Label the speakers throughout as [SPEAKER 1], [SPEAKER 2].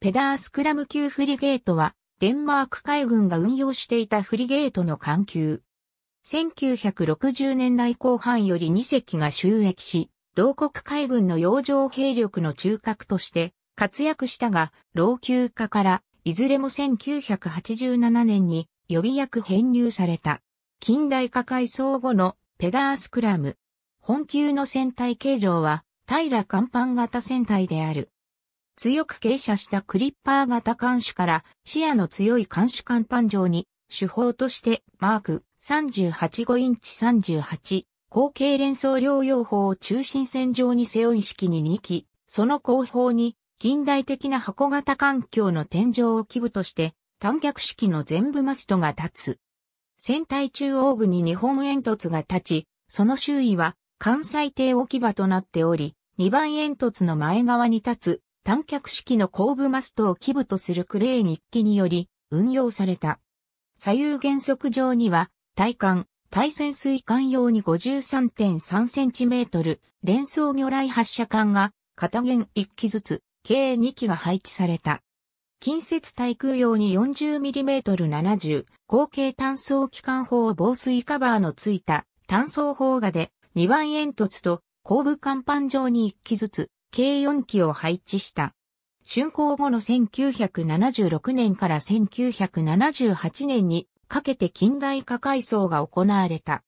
[SPEAKER 1] ペダースクラム級フリゲートは、デンマーク海軍が運用していたフリゲートの艦級。1960年代後半より2隻が収益し、同国海軍の洋上兵力の中核として活躍したが、老朽化からいずれも1987年に予備役編入された。近代化改装後のペダースクラム。本級の船体形状は平甲板型船体である。強く傾斜したクリッパー型艦首から視野の強い艦首艦板上に手法としてマーク385インチ38後継連想療養法を中心線上に背負い式に2機、その後方に近代的な箱型環境の天井を基部として短脚式の全部マストが立つ。船体中央部に日本煙突が立ち、その周囲は関西艇置き場となっており、2番煙突の前側に立つ短脚式の後部マストを基部とするクレーン一機により運用された。左右原則上には、体幹、対潜水艦用に 53.3cm 連装魚雷発射管が片弦一機ずつ計二機が配置された。近接対空用に 40mm70 後継単装機関砲防水カバーのついた単装砲がで2番煙突と後部甲板上に1機ずつ計4機を配置した。竣工後の1976年から1978年にかけて近代化改装が行われた。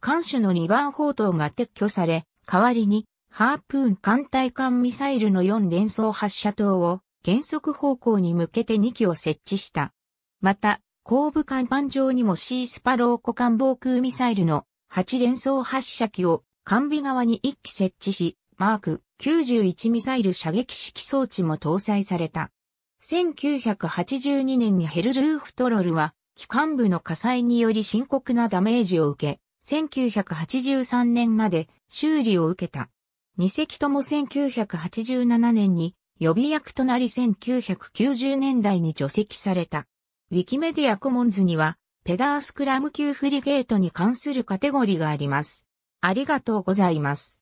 [SPEAKER 1] 艦首の2番砲塔が撤去され、代わりにハープーン艦隊艦ミサイルの4連装発射塔を原則方向に向けて2機を設置した。また、後部艦板上にもシースパロー湖艦防空ミサイルの8連装発射機を艦尾側に1機設置し、マーク91ミサイル射撃式装置も搭載された。1982年にヘルルーフトロルは、機関部の火災により深刻なダメージを受け、1983年まで修理を受けた。2隻とも1987年に予備役となり1990年代に除籍された。ウィキメディアコモンズには、ペダースクラム級フリゲートに関するカテゴリーがあります。ありがとうございます。